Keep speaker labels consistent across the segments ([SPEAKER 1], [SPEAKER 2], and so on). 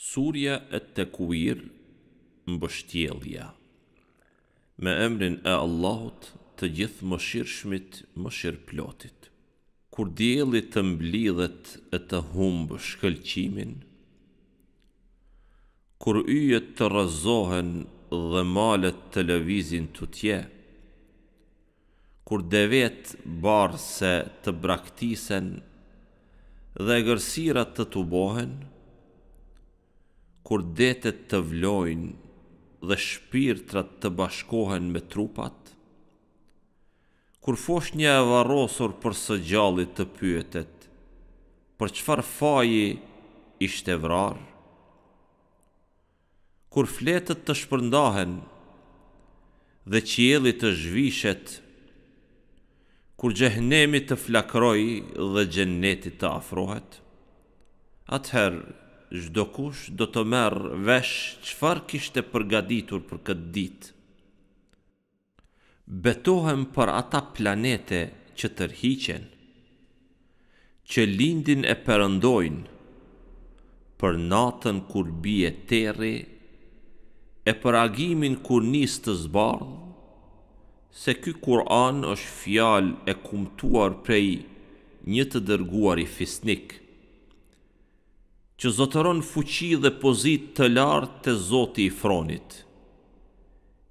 [SPEAKER 1] Surja e të kuir mbështjelja Me emrin e Allahut të gjithë më shirëshmit më shirë plotit Kur djeli të mblidhet e të humbë shkëlqimin Kur yjet të razohen dhe malet të të tje Kur devet barë se të braktisen dhe gërsirat të të bohen kur detet të vlojnë dhe shpirtrat të bashkohen me trupat, kur fosh një e varosur për së gjallit të pyetet, për qëfar faji ishte vrarë, kur fletet të shpërndahen dhe qielit të zhvishet, kur gjehnemi të flakroj dhe gjenetit të afrohet, atëherë, zhdo kush do të merë vesh qëfar kishte përgaditur për këtë ditë. Betohem për ata planete që tërhiqen, që lindin e përëndojnë për natën kur bie tërri, e për agimin kur nisë të zbardhë, se ky Kur'an është fjal e kumtuar prej një të dërguar i fisnik, që zotëron fuqi dhe pozit të lartë të zoti i fronit,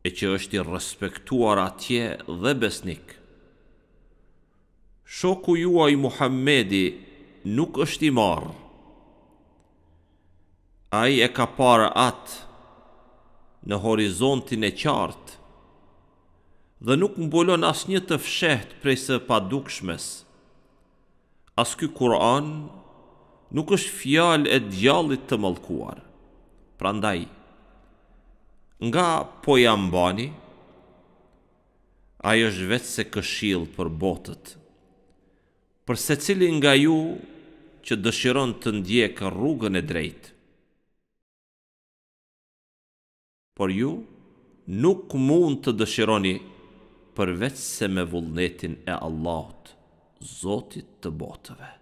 [SPEAKER 1] e që është i respektuar atje dhe besnik. Shoku juaj Muhammedi nuk është i marë, a i e ka parë atë në horizontin e qartë, dhe nuk mbolon asë një të fshehtë prej së padukshmes, as kë Kur'an nuk është fjalë e djallit të mallkuar. Prandaj, nga po ja mbani, ajo është vetë se këshill për botët. Për cili nga ju që dëshiron të ndjekë rrugën e drejtë. Por ju nuk mund të dëshironi përveç se me vullnetin e Allahut, Zotit të botëve.